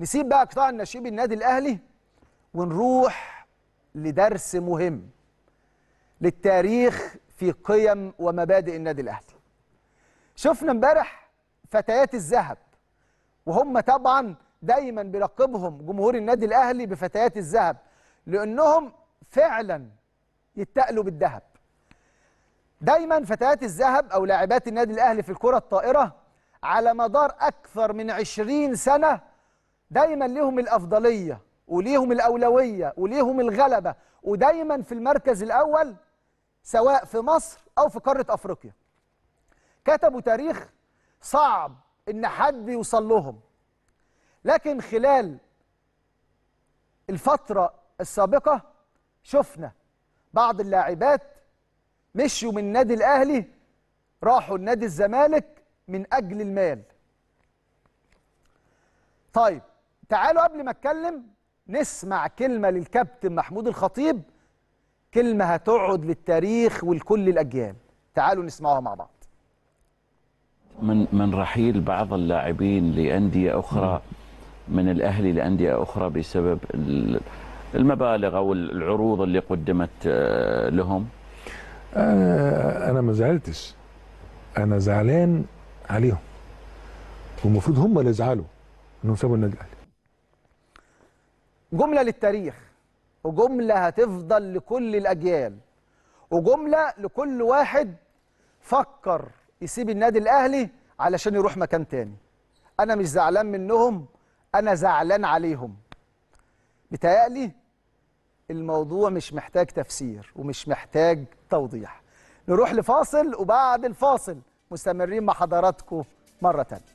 نسيب بقى قطاع الناشئين النادي الاهلي ونروح لدرس مهم للتاريخ في قيم ومبادئ النادي الاهلي شفنا امبارح فتيات الذهب وهم طبعا دايما بيلقبهم جمهور النادي الاهلي بفتيات الذهب لانهم فعلا يتقلوا بالذهب دايما فتيات الذهب او لاعبات النادي الاهلي في الكره الطائره على مدار اكثر من 20 سنه دايما ليهم الأفضلية وليهم الأولوية وليهم الغلبة ودايما في المركز الأول سواء في مصر أو في قارة أفريقيا كتبوا تاريخ صعب إن حد يوصل لهم لكن خلال الفترة السابقة شفنا بعض اللاعبات مشوا من نادي الأهلي راحوا لنادي الزمالك من أجل المال طيب تعالوا قبل ما اتكلم نسمع كلمه للكابتن محمود الخطيب كلمه هتقعد للتاريخ ولكل الاجيال تعالوا نسمعها مع بعض من من رحيل بعض اللاعبين لانديه اخرى من الاهلي لانديه اخرى بسبب المبالغ او العروض اللي قدمت آه، لهم انا ما زعلتش انا زعلان عليهم والمفروض هم اللي يزعلوا انهم سابوا النادي الاهلي جملة للتاريخ وجملة هتفضل لكل الأجيال وجملة لكل واحد فكر يسيب النادي الأهلي علشان يروح مكان تاني أنا مش زعلان منهم أنا زعلان عليهم بتهيألي الموضوع مش محتاج تفسير ومش محتاج توضيح نروح لفاصل وبعد الفاصل مستمرين مع حضراتكم مرة تانية